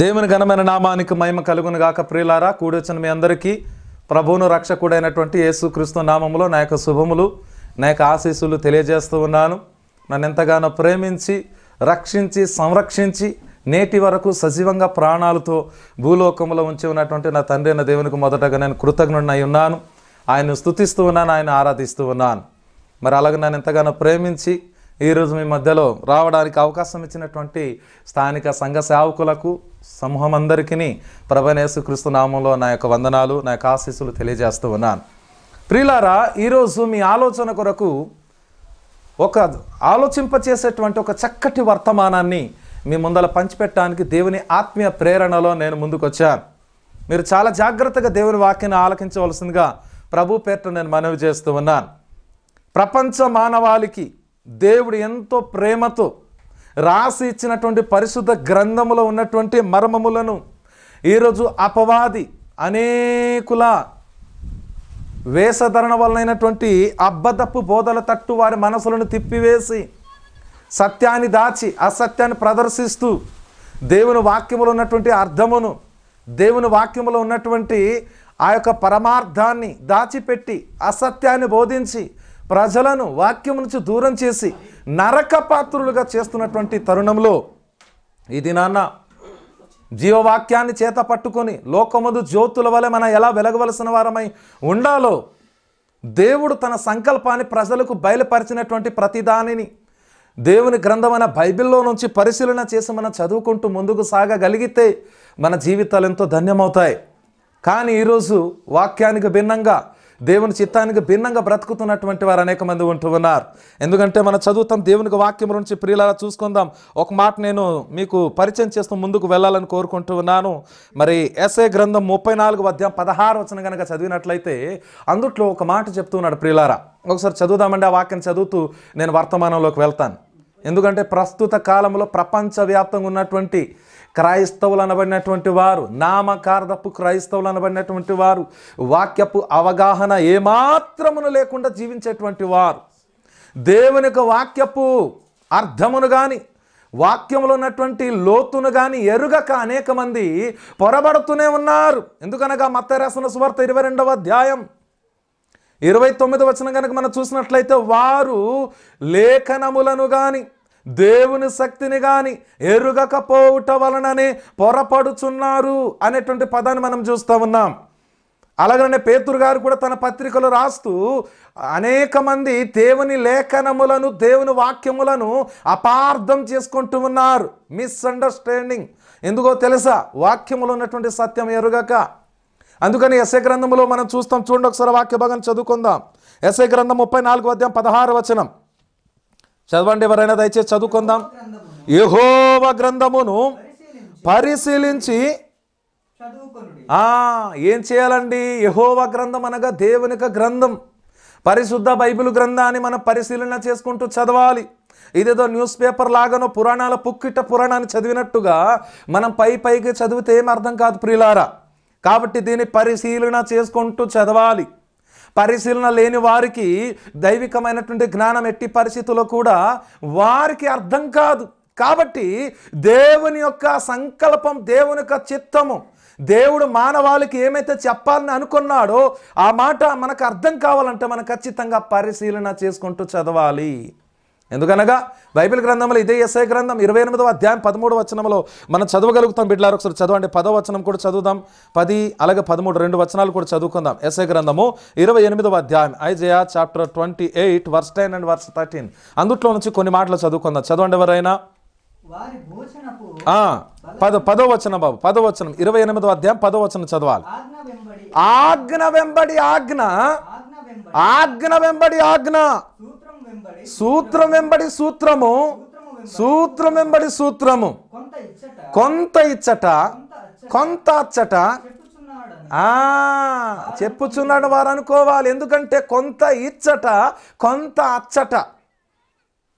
దేవుని ఘనమైన నామానికి మహిమ కలుగును గాక ప్రియులారా కూడొచ్చిన మీ అందరికీ ప్రభువును రక్షకుడైనటువంటి యేసుక్రీస్తు నామంలో నా యొక్క శుభములు నా యొక్క ఆశీస్సులు తెలియజేస్తూ ఉన్నాను నన్ను ఎంతగానో ప్రేమించి రక్షించి సంరక్షించి నేటి వరకు సజీవంగా ప్రాణాలతో భూలోకంలో ఉంచి ఉన్నటువంటి నా తండ్రి అయిన దేవునికి మొదటగా నేను కృతజ్ఞుడినై ఉన్నాను ఆయన్ను స్థుతిస్తూ ఉన్నాను ఆయన ఆరాధిస్తూ ఉన్నాను మరి అలాగే నన్ను ఎంతగానో ప్రేమించి ఈరోజు మీ మధ్యలో రావడానికి అవకాశం ఇచ్చినటువంటి స్థానిక సంఘ సేవకులకు సమూహం అందరికీ ప్రభనేసు నామంలో నా యొక్క వందనాలు నా యొక్క ఆశీస్సులు తెలియజేస్తూ ఉన్నాను ప్రియులారా ఈరోజు మీ ఆలోచన కొరకు ఒక ఆలోచింపచేసేటువంటి ఒక చక్కటి వర్తమానాన్ని మీ ముందల పంచిపెట్టడానికి దేవుని ఆత్మీయ ప్రేరణలో నేను ముందుకొచ్చాను మీరు చాలా జాగ్రత్తగా దేవుని వాక్యాన్ని ఆలకించవలసిందిగా ప్రభు పేరుట నేను మనవి చేస్తూ ఉన్నాను ప్రపంచ మానవాళికి దేవుడు ఎంతో ప్రేమతో రాసి ఇచ్చినటువంటి పరిశుద్ధ గ్రంథములో ఉన్నటువంటి మర్మములను ఈరోజు అపవాది అనేకుల వేషధరణ వలనైనటువంటి అబ్బదప్పు బోధల తట్టు వారి మనసులను తిప్పివేసి సత్యాన్ని దాచి అసత్యాన్ని ప్రదర్శిస్తూ దేవుని వాక్యములో ఉన్నటువంటి అర్థమును దేవుని వాక్యములో ఉన్నటువంటి ఆ యొక్క పరమార్థాన్ని దాచిపెట్టి అసత్యాన్ని బోధించి ప్రజలను వాక్యం నుంచి దూరం చేసి నరక పాత్రులుగా చేస్తున్నటువంటి తరుణంలో ఇది నాన్న జీవవాక్యాన్ని చేత పట్టుకొని లోకముందు జ్యోతుల వలె మనం ఎలా వెలగవలసిన వారమై ఉండాలో దేవుడు తన సంకల్పాన్ని ప్రజలకు బయలుపరిచినటువంటి ప్రతిదానిని దేవుని గ్రంథమైన బైబిల్లో నుంచి పరిశీలన చేసి మనం చదువుకుంటూ ముందుకు సాగగలిగితే మన జీవితాలు ఎంతో ధన్యమవుతాయి కానీ ఈరోజు వాక్యానికి భిన్నంగా దేవుని చిత్తానికి భిన్నంగా బ్రతుకుతున్నటువంటి వారు అనేక మంది ఉంటూ ఉన్నారు ఎందుకంటే మనం చదువుతాం దేవునికి వాక్యం నుంచి ప్రియులారా చూసుకుందాం ఒక మాట నేను మీకు పరిచయం చేస్తూ ముందుకు వెళ్ళాలని కోరుకుంటూ ఉన్నాను మరి ఎస్ఏ గ్రంథం ముప్పై నాలుగు అధ్యాయం పదహారు వచ్చిన కనుక చదివినట్లయితే అందుట్లో ఒక మాట చెప్తున్నాడు ప్రియులారా ఒకసారి చదువుదామండి ఆ వాక్యం చదువుతూ నేను వర్తమానంలోకి వెళ్తాను ఎందుకంటే ప్రస్తుత కాలంలో ప్రపంచవ్యాప్తంగా ఉన్నటువంటి క్రైస్తవులు అనబడినటువంటి వారు నామకార్థపు క్రైస్తవులు అనబడినటువంటి వారు వాక్యపు అవగాహన ఏమాత్రమును లేకుండా జీవించేటువంటి వారు దేవుని వాక్యపు అర్థమును కానీ వాక్యంలో ఉన్నటువంటి లోతును కానీ ఎరుగక అనేక మంది పొరబడుతూనే ఉన్నారు ఎందుకనగా రసన సువార్త ఇరవై రెండవ అధ్యాయం ఇరవై తొమ్మిది వచనం కనుక మనం చూసినట్లయితే వారు లేఖనములను కానీ దేవుని శక్తిని కానీ ఎరుగకపోవట వలననే పొరపడుచున్నారు అనేటువంటి పదాన్ని మనం చూస్తూ ఉన్నాం అలాగనే పేతురు గారు కూడా తన పత్రికలు రాస్తూ అనేక మంది దేవుని లేఖనములను దేవుని వాక్యములను అపార్థం చేసుకుంటూ ఉన్నారు మిస్అండర్స్టాండింగ్ ఎందుకో తెలుసా వాక్యములు ఉన్నటువంటి సత్యం ఎరుగక అందుకని ఎస్ఏ గ్రంథంలో మనం చూస్తాం చూడండి ఒకసారి వాక్య భాగం చదువుకుందాం ఎస్ఏ గ్రంథం ముప్పై నాలుగు అధ్యాయం పదహారు వచనం చదవండి ఎవరైనా దయచేసి చదువుకుందాం యహోవ గ్రంథమును పరిశీలించి ఏం చేయాలండి యహోవ గ్రంథం అనగా దేవునిక గ్రంథం పరిశుద్ధ బైబిల్ గ్రంథాన్ని మనం పరిశీలన చేసుకుంటూ చదవాలి ఇదేదో న్యూస్ పేపర్ లాగానో పురాణాల పుక్కిట పురాణాన్ని చదివినట్టుగా మనం పై పైకి చదివితే ఏం అర్థం కాదు ప్రిలారా కాబట్టి దీన్ని పరిశీలన చేసుకుంటూ చదవాలి పరిశీలన లేని వారికి దైవికమైనటువంటి జ్ఞానం ఎట్టి పరిస్థితుల్లో కూడా వారికి అర్థం కాదు కాబట్టి దేవుని యొక్క సంకల్పం దేవుని యొక్క చిత్తము దేవుడు మానవాళికి ఏమైతే చెప్పాలని అనుకున్నాడో ఆ మాట మనకు అర్థం కావాలంటే మనం ఖచ్చితంగా పరిశీలన చేసుకుంటూ చదవాలి ఎందుకనగా బైబిల్ గ్రంథంలో ఇదే ఎస్ఐ గ్రంథం ఇరవై ఎనిమిదవ అధ్యాయం పదమూడు వచనంలో మనం చదవగలుగుతాం బిడ్డలారు ఒకసారి చదవండి పదో వచనం కూడా చదువుదాం పది అలాగే పదమూడు రెండు వచనాలు కూడా చదువుకుందాం ఎస్ఐ గ్రంథము ఇరవై ఎనిమిదవ అధ్యాయం Isaiah chapter twenty eight verse ten and verse thirteen అందుట్లో నుంచి కొన్ని మాటలు చదువుకుందాం చదవండి ఎవరైనా పద పదో వచనం బాబు పదో వచనం ఇరవై ఎనిమిదవ అధ్యాయం పదో వచనం చదవాలి ఆజ్ఞ వెంబడి ఆజ్ఞ ఆజ్ఞ వెంబడి ఆజ్ఞ సూత్రం వెంబడి సూత్రము సూత్రం వెంబడి సూత్రము కొంత ఇచ్చట కొంత అచ్చట చెప్పుచున్నాడు వారు అనుకోవాలి ఎందుకంటే కొంత ఇచ్చట కొంత అచ్చట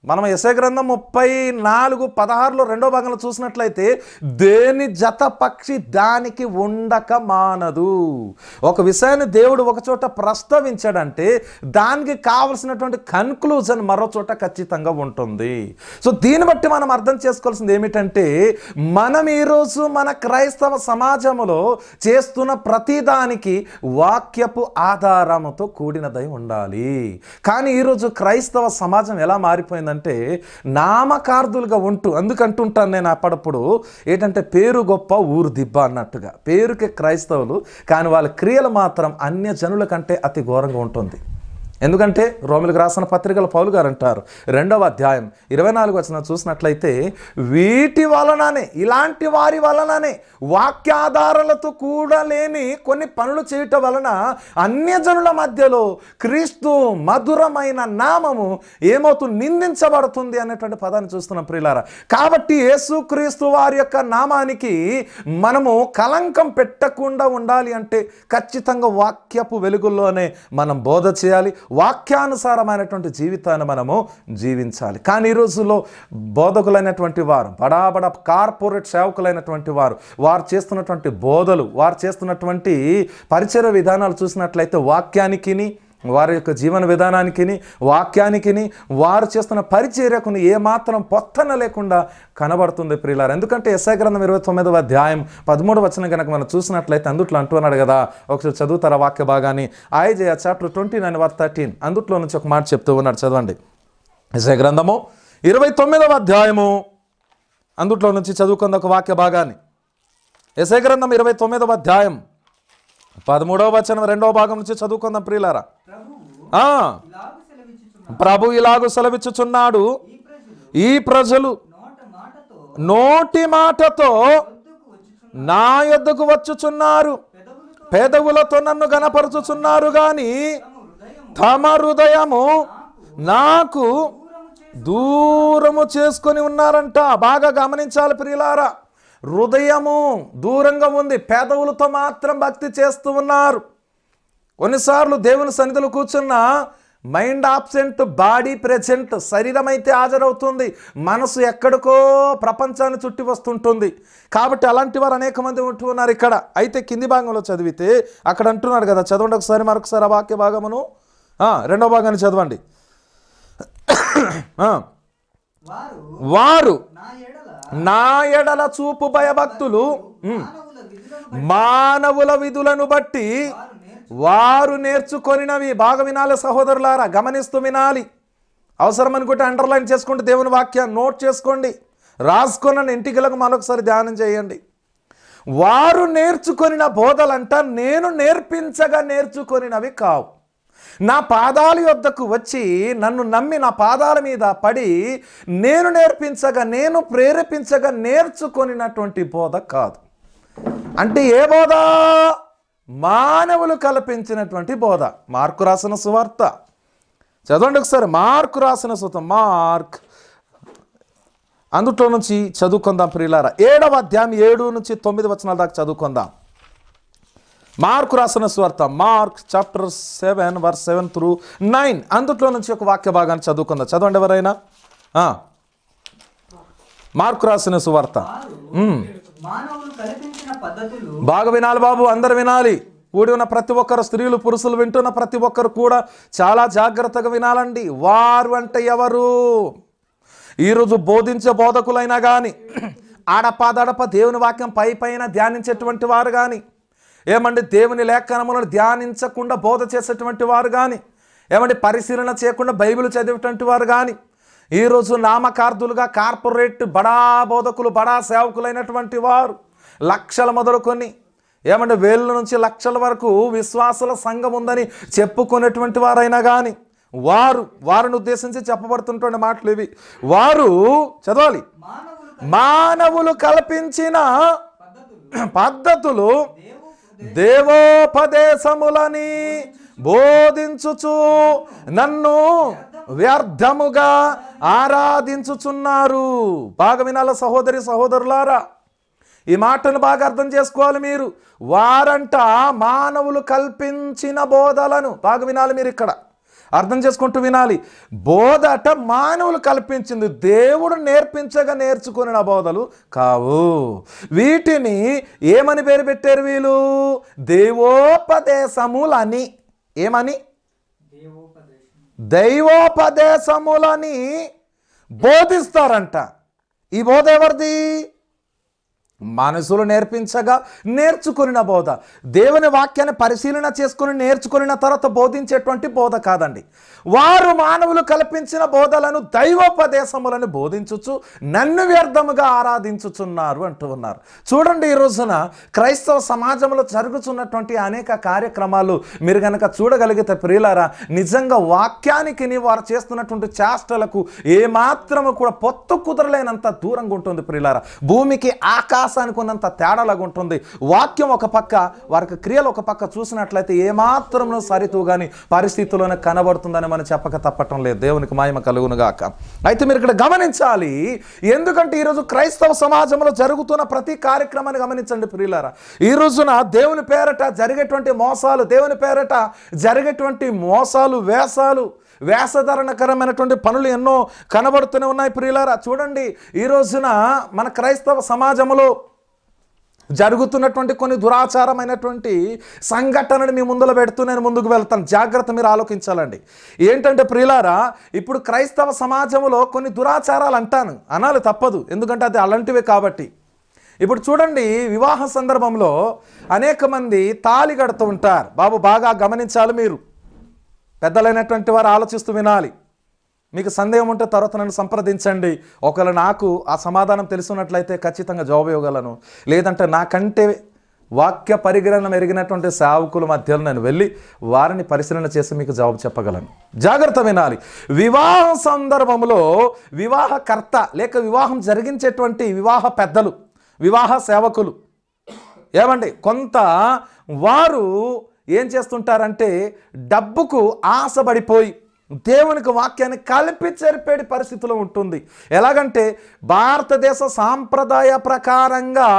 మనం గ్రంథం ముప్పై నాలుగు పదహారులో రెండో భాగంలో చూసినట్లయితే దేని జత పక్షి దానికి ఉండక మానదు ఒక విషయాన్ని దేవుడు ఒకచోట ప్రస్తావించాడంటే దానికి కావలసినటువంటి కన్క్లూజన్ మరో చోట ఖచ్చితంగా ఉంటుంది సో దీన్ని బట్టి మనం అర్థం చేసుకోవాల్సింది ఏమిటంటే మనం ఈరోజు మన క్రైస్తవ సమాజంలో చేస్తున్న ప్రతిదానికి వాక్యపు ఆధారముతో కూడినదై ఉండాలి కానీ ఈరోజు క్రైస్తవ సమాజం ఎలా మారిపోయింది ఏంటంటే నామకార్థులుగా ఉంటూ అందుకంటుంటాను నేను అప్పుడప్పుడు ఏంటంటే పేరు గొప్ప ఊరు దిబ్బ అన్నట్టుగా పేరుకే క్రైస్తవులు కానీ వాళ్ళ క్రియలు మాత్రం అన్య జనుల కంటే అతి ఘోరంగా ఉంటుంది ఎందుకంటే రోమిలకు రాసిన పత్రికల పౌలు గారు అంటారు రెండవ అధ్యాయం ఇరవై నాలుగు వచ్చిన చూసినట్లయితే వీటి వలననే ఇలాంటి వారి వలననే వాక్యాధారాలతో కూడా లేని కొన్ని పనులు చేయటం వలన అన్యజనుల మధ్యలో క్రీస్తు మధురమైన నామము ఏమవుతు నిందించబడుతుంది అనేటువంటి పదాన్ని చూస్తున్నాం ప్రియులారా కాబట్టి క్రీస్తు వారి యొక్క నామానికి మనము కలంకం పెట్టకుండా ఉండాలి అంటే ఖచ్చితంగా వాక్యపు వెలుగుల్లోనే మనం బోధ చేయాలి వాక్యానుసారమైనటువంటి జీవితాన్ని మనము జీవించాలి కానీ ఈ రోజుల్లో బోధకులైనటువంటి వారు బడాబడ కార్పొరేట్ సేవకులైనటువంటి వారు వారు చేస్తున్నటువంటి బోధలు వారు చేస్తున్నటువంటి పరిచయ విధానాలు చూసినట్లయితే వాక్యానికిని వారి యొక్క జీవన విధానానికిని వాక్యానికిని వారు చేస్తున్న పరిచర్యకు ఏమాత్రం పొత్తన లేకుండా కనబడుతుంది ప్రియులారు ఎందుకంటే ఎస్ఐ గ్రంథం ఇరవై తొమ్మిదవ అధ్యాయం పదమూడు వచ్చిన కనుక మనం చూసినట్లయితే అందుట్లో అంటున్నాడు కదా ఒకసారి చదువుతారా వాక్య భాగాన్ని Isaiah chapter twenty nine verse thirteen అందుట్లో నుంచి ఒక మాట చెప్తూ ఉన్నాడు చదవండి ఎస్ఐ గ్రంథము ఇరవై తొమ్మిదవ అధ్యాయము అందుట్లో నుంచి చదువుకుంది ఒక వాక్య భాగాన్ని ఎస్ఐ గ్రంథం ఇరవై తొమ్మిదవ అధ్యాయం పదమూడవ వచనం రెండవ భాగం నుంచి చదువుకుందాం ప్రియులారా ప్రభు ఇలాగూ సెలవిచ్చుచున్నాడు ఈ ప్రజలు నోటి మాటతో నా యొద్దకు వచ్చుచున్నారు పెదవులతో నన్ను గనపరుచుచున్నారు కానీ తమ హృదయము నాకు దూరము చేసుకొని ఉన్నారంట బాగా గమనించాలి ప్రియులారా హృదయము దూరంగా ఉంది పేదవులతో మాత్రం భక్తి చేస్తూ ఉన్నారు కొన్నిసార్లు దేవుని సన్నిధులు కూర్చున్న మైండ్ ఆబ్సెంట్ బాడీ ప్రెజెంట్ శరీరం అయితే హాజరవుతుంది మనసు ఎక్కడికో ప్రపంచాన్ని చుట్టి వస్తుంటుంది కాబట్టి అలాంటి వారు అనేక మంది ఉంటూ ఉన్నారు ఇక్కడ అయితే కింది భాగంలో చదివితే అక్కడ అంటున్నారు కదా చదవండి ఒకసారి మరొకసారి ఆ వాక్య భాగమును రెండవ భాగాన్ని చదవండి వారు నా ఎడల చూపు భయభక్తులు మానవుల విధులను బట్టి వారు నేర్చుకొనినవి బాగా వినాలి సహోదరులారా గమనిస్తూ వినాలి అవసరం అనుకుంటే అండర్లైన్ చేసుకుంటే దేవుని వాక్యాన్ని నోట్ చేసుకోండి రాసుకున్న ఇంటికలకు మరొకసారి ధ్యానం చేయండి వారు నేర్చుకొనిన బోధలంట నేను నేర్పించగా నేర్చుకొనినవి కావు నా పాదాల యొద్దకు వచ్చి నన్ను నమ్మి నా పాదాల మీద పడి నేను నేర్పించగా నేను ప్రేరేపించగా నేర్చుకొనినటువంటి బోధ కాదు అంటే ఏ బోధ మానవులు కల్పించినటువంటి బోధ మార్కు రాసిన సువార్త చదవండి ఒకసారి మార్కు రాసిన సుత మార్క్ అందుట్లో నుంచి చదువుకుందాం ప్రియులారా ఏడవ అధ్యాయం ఏడు నుంచి తొమ్మిది వచనాల దాకా చదువుకుందాం మార్కు రాసిన స్వార్థ Mark chapter seven verse seven through nine అందుట్లో నుంచి ఒక వాక్య భాగాన్ని చదువుకుందాం చదవండి ఎవరైనా మార్కు రాసిన సువార్త బాగా వినాలి బాబు అందరు వినాలి కూడి ఉన్న ప్రతి ఒక్కరు స్త్రీలు పురుషులు వింటున్న ప్రతి ఒక్కరు కూడా చాలా జాగ్రత్తగా వినాలండి వారు అంటే ఎవరు ఈరోజు బోధించే బోధకులైనా కానీ ఆడపాదడప దేవుని వాక్యం పై పైన ధ్యానించేటువంటి వారు కానీ ఏమండి దేవుని లేఖనములను ధ్యానించకుండా బోధ చేసేటువంటి వారు కానీ ఏమండి పరిశీలన చేయకుండా బైబిల్ చదివేటువంటి వారు కానీ ఈరోజు నామకార్థులుగా కార్పొరేట్ బడా బోధకులు బడా సేవకులైనటువంటి వారు లక్షల మొదలుకొని ఏమంటే వేల నుంచి లక్షల వరకు విశ్వాసుల సంఘం ఉందని చెప్పుకునేటువంటి వారైనా కానీ వారు వారిని ఉద్దేశించి చెప్పబడుతుంటున్న మాటలు ఇవి వారు చదవాలి మానవులు కల్పించిన పద్ధతులు దేవోపదేశములని బోధించుచు నన్ను వ్యర్థముగా ఆరాధించుచున్నారు బాగా వినాల సహోదరి సహోదరులారా ఈ మాటను బాగా అర్థం చేసుకోవాలి మీరు వారంట మానవులు కల్పించిన బోధలను బాగా వినాలి మీరు ఇక్కడ అర్థం చేసుకుంటూ వినాలి బోధట మానవులు కల్పించింది దేవుడు నేర్పించగా నేర్చుకుని బోధలు కావు వీటిని ఏమని పేరు పెట్టారు వీళ్ళు దేవోపదేశములని ఏమని దైవోపదేశములని బోధిస్తారంట ఈ బోధ ఎవరిది మనసులు నేర్పించగా నేర్చుకున్న బోధ దేవుని వాక్యాన్ని పరిశీలన చేసుకుని నేర్చుకున్న తర్వాత బోధించేటువంటి బోధ కాదండి వారు మానవులు కల్పించిన బోధలను దైవోపదేశములను బోధించుచు నన్ను వ్యర్థముగా ఆరాధించుచున్నారు అంటూ ఉన్నారు చూడండి ఈ రోజున క్రైస్తవ సమాజంలో జరుగుతున్నటువంటి అనేక కార్యక్రమాలు మీరు గనక చూడగలిగితే ప్రియులారా నిజంగా వాక్యానికి వారు చేస్తున్నటువంటి చేష్టలకు ఏమాత్రము కూడా పొత్తు కుదరలేనంత దూరంగా ఉంటుంది ప్రియులారా భూమికి ఆకాశ విశ్వాసానికి ఉన్నంత తేడాలాగా ఉంటుంది వాక్యం ఒక పక్క వారికి క్రియలు ఒక పక్క చూసినట్లయితే ఏమాత్రం సరితూగాని పరిస్థితుల్లోనే కనబడుతుందని మనం చెప్పక తప్పటం లేదు దేవునికి మాయమ కలుగునుగాక అయితే మీరు ఇక్కడ గమనించాలి ఎందుకంటే ఈరోజు క్రైస్తవ సమాజంలో జరుగుతున్న ప్రతి కార్యక్రమాన్ని గమనించండి ప్రియులారా ఈ రోజున దేవుని పేరట జరిగేటువంటి మోసాలు దేవుని పేరట జరిగేటువంటి మోసాలు వేసాలు వేషధారణకరమైనటువంటి పనులు ఎన్నో కనబడుతూనే ఉన్నాయి ప్రియులారా చూడండి ఈ రోజున మన క్రైస్తవ సమాజంలో జరుగుతున్నటువంటి కొన్ని దురాచారమైనటువంటి సంఘటనని మీ ముందులో పెడుతూ నేను ముందుకు వెళ్తాను జాగ్రత్త మీరు ఆలోచించాలండి ఏంటంటే ప్రియులారా ఇప్పుడు క్రైస్తవ సమాజంలో కొన్ని దురాచారాలు అంటాను అనాలి తప్పదు ఎందుకంటే అది అలాంటివే కాబట్టి ఇప్పుడు చూడండి వివాహ సందర్భంలో అనేక మంది తాలి కడుతూ ఉంటారు బాబు బాగా గమనించాలి మీరు పెద్దలైనటువంటి వారు ఆలోచిస్తూ వినాలి మీకు సందేహం ఉంటే తర్వాత నన్ను సంప్రదించండి ఒకవేళ నాకు ఆ సమాధానం తెలుసున్నట్లయితే ఖచ్చితంగా జవాబు ఇవ్వగలను లేదంటే నాకంటే వాక్య పరిగణన ఎరిగినటువంటి సేవకుల మధ్యలో నేను వెళ్ళి వారిని పరిశీలన చేసి మీకు జవాబు చెప్పగలను జాగ్రత్త వినాలి వివాహ సందర్భంలో వివాహకర్త లేక వివాహం జరిగించేటువంటి వివాహ పెద్దలు వివాహ సేవకులు ఏమండి కొంత వారు ఏం చేస్తుంటారంటే డబ్బుకు ఆశపడిపోయి దేవునికి వాక్యాన్ని కలిపి చెరిపేడి పరిస్థితిలో ఉంటుంది ఎలాగంటే భారతదేశ సాంప్రదాయ ప్రకారంగా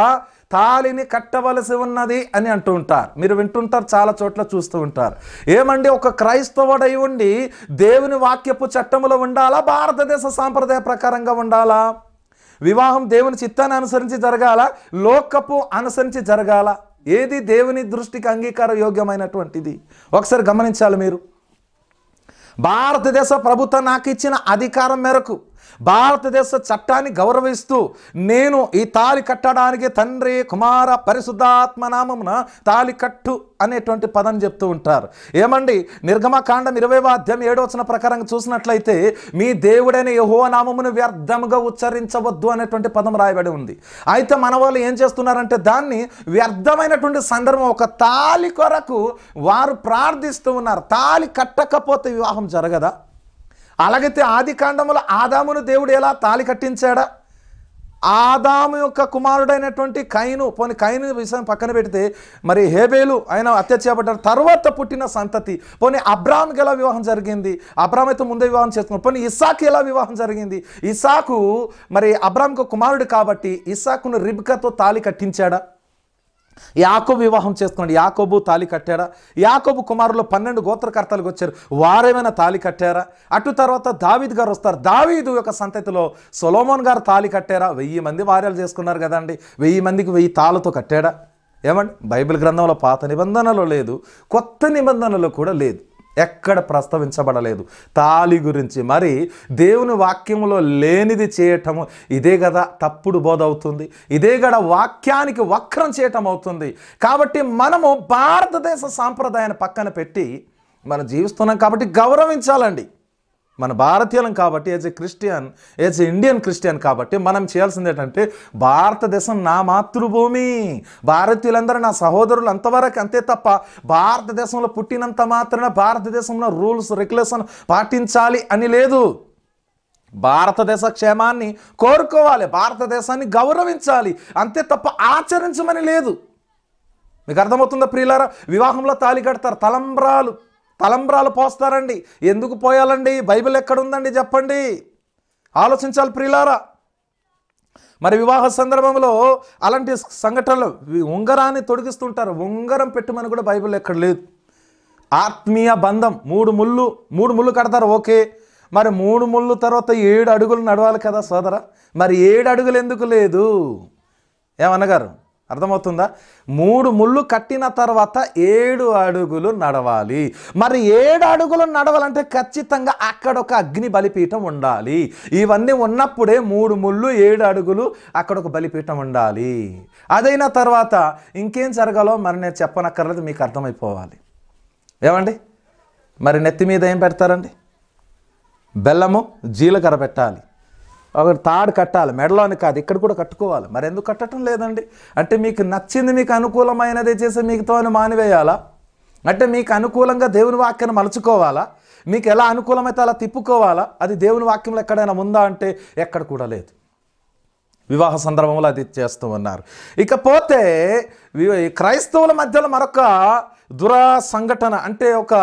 తాళిని కట్టవలసి ఉన్నది అని అంటూ ఉంటారు మీరు వింటుంటారు చాలా చోట్ల చూస్తూ ఉంటారు ఏమండి ఒక క్రైస్తవుడై ఉండి దేవుని వాక్యపు చట్టములో ఉండాలా భారతదేశ సాంప్రదాయ ప్రకారంగా ఉండాలా వివాహం దేవుని చిత్తాన్ని అనుసరించి జరగాల లోకపు అనుసరించి జరగాల ఏది దేవుని దృష్టికి అంగీకార యోగ్యమైనటువంటిది ఒకసారి గమనించాలి మీరు భారతదేశ ప్రభుత్వం నాకు ఇచ్చిన అధికారం మేరకు భారతదేశ చట్టాన్ని గౌరవిస్తూ నేను ఈ తాలి కట్టడానికి తండ్రి కుమార పరిశుద్ధాత్మ నామమున తాలి కట్టు అనేటువంటి పదం చెప్తూ ఉంటారు ఏమండి నిర్గమకాండం ఇరవై వాద్యం ఏడవచన ప్రకారం చూసినట్లయితే మీ దేవుడైన యహో నామమును వ్యర్థముగా ఉచ్చరించవద్దు అనేటువంటి పదం రాయబడి ఉంది అయితే మన వాళ్ళు ఏం చేస్తున్నారంటే దాన్ని వ్యర్థమైనటువంటి సందర్భం ఒక తాలి కొరకు వారు ప్రార్థిస్తూ ఉన్నారు తాలి కట్టకపోతే వివాహం జరగదా అలాగైతే ఆది కాండములో ఆదామును దేవుడు ఎలా తాలి కట్టించాడా ఆదాము యొక్క కుమారుడైనటువంటి కైను పోని కైను విషయం పక్కన పెడితే మరి హేబేలు ఆయన హత్య చేయబడ్డారు తర్వాత పుట్టిన సంతతి పోనీ అబ్రామ్కి ఎలా వివాహం జరిగింది అబ్రామ్ అయితే ముందే వివాహం చేసుకున్నాడు పోనీ ఇసాక్ ఎలా వివాహం జరిగింది ఇసాకు మరి అబ్రామ్కి కుమారుడు కాబట్టి ఇసాకును రిబ్కతో తాలి కట్టించాడా యాకోబు వివాహం చేసుకోండి యాకోబు తాలి కట్టాడా యాకోబు కుమారులు పన్నెండు గోత్రకర్తలకు వచ్చారు వారేమైనా తాలి కట్టారా అటు తర్వాత దావీద్ గారు వస్తారు దావీదు యొక్క సంతతిలో సొలోమోన్ గారు తాలి కట్టారా వెయ్యి మంది వార్యాలు చేసుకున్నారు కదండి వెయ్యి మందికి వెయ్యి తాళ్ళతో కట్టాడా ఏమండి బైబిల్ గ్రంథంలో పాత నిబంధనలు లేదు కొత్త నిబంధనలు కూడా లేదు ఎక్కడ ప్రస్తావించబడలేదు తాలి గురించి మరి దేవుని వాక్యంలో లేనిది చేయటము ఇదే కదా తప్పుడు బోధ అవుతుంది ఇదే గడ వాక్యానికి వక్రం చేయటం అవుతుంది కాబట్టి మనము భారతదేశ సాంప్రదాయాన్ని పక్కన పెట్టి మనం జీవిస్తున్నాం కాబట్టి గౌరవించాలండి మన భారతీయులం కాబట్టి as a Christian as a Indian Christian కాబట్టి మనం చేయాల్సింది ఏంటంటే భారతదేశం నా మాతృభూమి భారతీయులందరూ నా సహోదరులు అంతవరకు అంతే తప్ప భారతదేశంలో పుట్టినంత మాత్రమే భారతదేశంలో రూల్స్ రెగ్యులేషన్ పాటించాలి అని లేదు భారతదేశ క్షేమాన్ని కోరుకోవాలి భారతదేశాన్ని గౌరవించాలి అంతే తప్ప ఆచరించమని లేదు మీకు అర్థమవుతుందా ప్రియులారా వివాహంలో తాళి కడతారు తలంబ్రాలు తలంబ్రాలు పోస్తారండి ఎందుకు పోయాలండి బైబిల్ ఎక్కడుందండి చెప్పండి ఆలోచించాలి ప్రియులారా మరి వివాహ సందర్భంలో అలాంటి సంఘటనలు ఉంగరాన్ని తొడిగిస్తుంటారు ఉంగరం పెట్టమని కూడా బైబిల్ ఎక్కడ లేదు ఆత్మీయ బంధం మూడు ముళ్ళు మూడు ముళ్ళు కడతారు ఓకే మరి మూడు ముళ్ళు తర్వాత ఏడు అడుగులు నడవాలి కదా సోదరా మరి ఏడు అడుగులు ఎందుకు లేదు ఏమన్నగారు అర్థమవుతుందా మూడు ముళ్ళు కట్టిన తర్వాత ఏడు అడుగులు నడవాలి మరి ఏడు అడుగులు నడవాలంటే ఖచ్చితంగా అక్కడ ఒక అగ్ని బలిపీఠం ఉండాలి ఇవన్నీ ఉన్నప్పుడే మూడు ముళ్ళు ఏడు అడుగులు అక్కడ ఒక బలిపీఠం ఉండాలి అదైన తర్వాత ఇంకేం జరగాలో మరి నేను చెప్పనక్కర్లేదు మీకు అర్థమైపోవాలి ఏమండి మరి నెత్తి మీద ఏం పెడతారండి బెల్లము జీలకర్ర పెట్టాలి ఒక తాడు కట్టాలి మెడలోని కాదు ఇక్కడ కూడా కట్టుకోవాలి మరి ఎందుకు కట్టడం లేదండి అంటే మీకు నచ్చింది మీకు అనుకూలమైనది చేసి మీకుతో మానివేయాలా అంటే మీకు అనుకూలంగా దేవుని వాక్యాన్ని మలుచుకోవాలా మీకు ఎలా అనుకూలమైతే అలా తిప్పుకోవాలా అది దేవుని వాక్యంలో ఎక్కడైనా ఉందా అంటే ఎక్కడ కూడా లేదు వివాహ సందర్భంలో అది చేస్తూ ఉన్నారు ఇకపోతే క్రైస్తవుల మధ్యలో మరొక దురా సంఘటన అంటే ఒక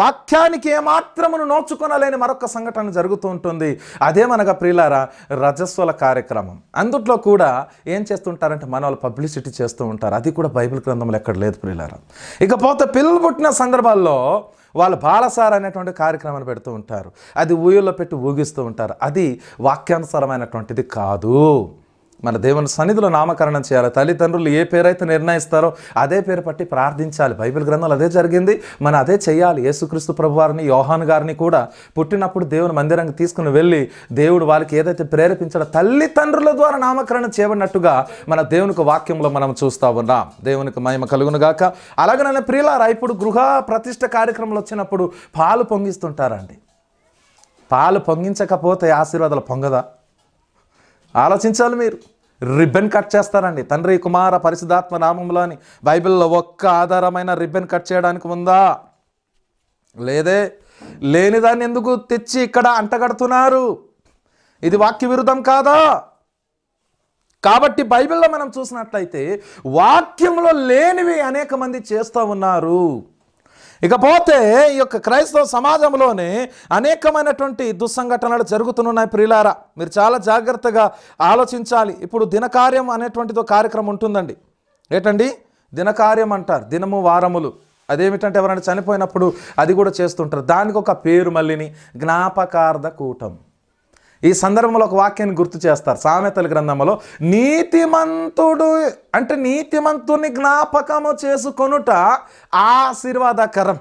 వాక్యానికి ఏమాత్రమును నోచుకొనలేని మరొక సంఘటన జరుగుతూ ఉంటుంది అదే మనగా ప్రియులారా రజస్వల కార్యక్రమం అందుట్లో కూడా ఏం చేస్తుంటారంటే మన వాళ్ళు పబ్లిసిటీ చేస్తూ ఉంటారు అది కూడా బైబిల్ గ్రంథంలో ఎక్కడ లేదు ప్రియులారా ఇకపోతే పిల్లలు పుట్టిన సందర్భాల్లో వాళ్ళు బాలసార అనేటువంటి కార్యక్రమాలు పెడుతూ ఉంటారు అది ఊయల్లో పెట్టి ఊగిస్తూ ఉంటారు అది వాక్యానుసారమైనటువంటిది కాదు మన దేవుని సన్నిధిలో నామకరణం చేయాలి తల్లిదండ్రులు ఏ పేరైతే నిర్ణయిస్తారో అదే పేరు పట్టి ప్రార్థించాలి బైబిల్ గ్రంథాలు అదే జరిగింది మనం అదే చేయాలి యేసుక్రీస్తు ప్రభు వారిని యోహాన్ గారిని కూడా పుట్టినప్పుడు దేవుని మందిరానికి తీసుకుని వెళ్ళి దేవుడు వాళ్ళకి ఏదైతే ప్రేరేపించాడో తల్లిదండ్రుల ద్వారా నామకరణం చేయబడినట్టుగా మన దేవునికి వాక్యంలో మనం చూస్తూ ఉన్నాం దేవునికి మహిమ కలుగునుగాక అలాగనే ప్రియులారా ఇప్పుడు గృహ ప్రతిష్ట కార్యక్రమంలో వచ్చినప్పుడు పాలు పొంగిస్తుంటారండి పాలు పొంగించకపోతే ఆశీర్వాదాలు పొంగదా ఆలోచించాలి మీరు రిబ్బన్ కట్ చేస్తారండి తండ్రి కుమార పరిశుధాత్మ నామంలో అని బైబిల్లో ఒక్క ఆధారమైన రిబ్బన్ కట్ చేయడానికి ఉందా లేదే లేని దాన్ని ఎందుకు తెచ్చి ఇక్కడ అంటగడుతున్నారు ఇది వాక్య విరుద్ధం కాదా కాబట్టి బైబిల్లో మనం చూసినట్లయితే వాక్యంలో లేనివి అనేక మంది చేస్తూ ఉన్నారు ఇకపోతే ఈ యొక్క క్రైస్తవ సమాజంలోనే అనేకమైనటువంటి దుస్సంఘటనలు జరుగుతున్నాయి ప్రియులారా మీరు చాలా జాగ్రత్తగా ఆలోచించాలి ఇప్పుడు దినకార్యం అనేటువంటిది కార్యక్రమం ఉంటుందండి ఏంటండి దినకార్యం అంటారు దినము వారములు అదేమిటంటే ఎవరైనా చనిపోయినప్పుడు అది కూడా చేస్తుంటారు దానికి ఒక పేరు మళ్ళీని జ్ఞాపకార్థ కూటం ఈ సందర్భంలో ఒక వాక్యాన్ని గుర్తు చేస్తారు సామెతల గ్రంథంలో నీతిమంతుడు అంటే నీతిమంతుని జ్ఞాపకము చేసుకొనుట ఆశీర్వాదకరం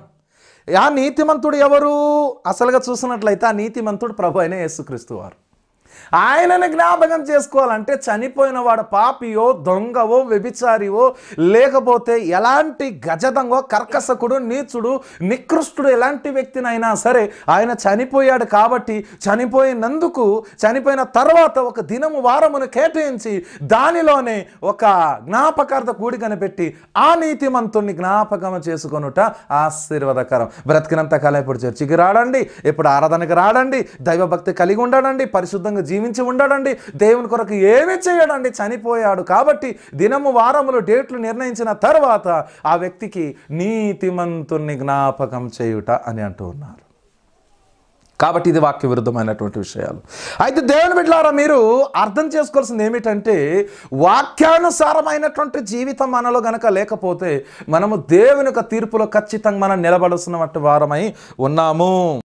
ఆ నీతిమంతుడు ఎవరు అసలుగా చూసినట్లయితే ఆ నీతిమంతుడు ప్రభు అయిన యేసుక్రీస్తు వారు ఆయనని జ్ఞాపకం చేసుకోవాలంటే చనిపోయిన వాడు పాపియో దొంగవో వ్యభిచారివో లేకపోతే ఎలాంటి గజదంగో కర్కసకుడు నీచుడు నికృష్టుడు ఎలాంటి వ్యక్తినైనా సరే ఆయన చనిపోయాడు కాబట్టి చనిపోయినందుకు చనిపోయిన తర్వాత ఒక దినము వారమును కేటాయించి దానిలోనే ఒక జ్ఞాపకార్థ కూడికను పెట్టి ఆ నీతిమంతుణ్ణి జ్ఞాపకం చేసుకొనుట ఆశీర్వాదకరం బ్రతికినంత కాలం ఇప్పుడు చర్చికి రాడండి ఇప్పుడు ఆరాధనకు రాడండి దైవభక్తి కలిగి ఉండడండి పరిశుద్ధంగా జీవి జీవించి ఉండడండి దేవుని కొరకు ఏమీ చేయడండి చనిపోయాడు కాబట్టి దినము వారములు డేట్లు నిర్ణయించిన తర్వాత ఆ వ్యక్తికి నీతిమంతుణ్ణి జ్ఞాపకం చేయుట అని అంటూ ఉన్నారు కాబట్టి ఇది వాక్య విరుద్ధమైనటువంటి విషయాలు అయితే దేవుని బిడ్డలారా మీరు అర్థం చేసుకోవాల్సింది ఏమిటంటే వాక్యానుసారమైనటువంటి జీవితం మనలో గనక లేకపోతే మనము దేవుని యొక్క తీర్పులో ఖచ్చితంగా మనం నిలబడాల్సినటువంటి వారమై ఉన్నాము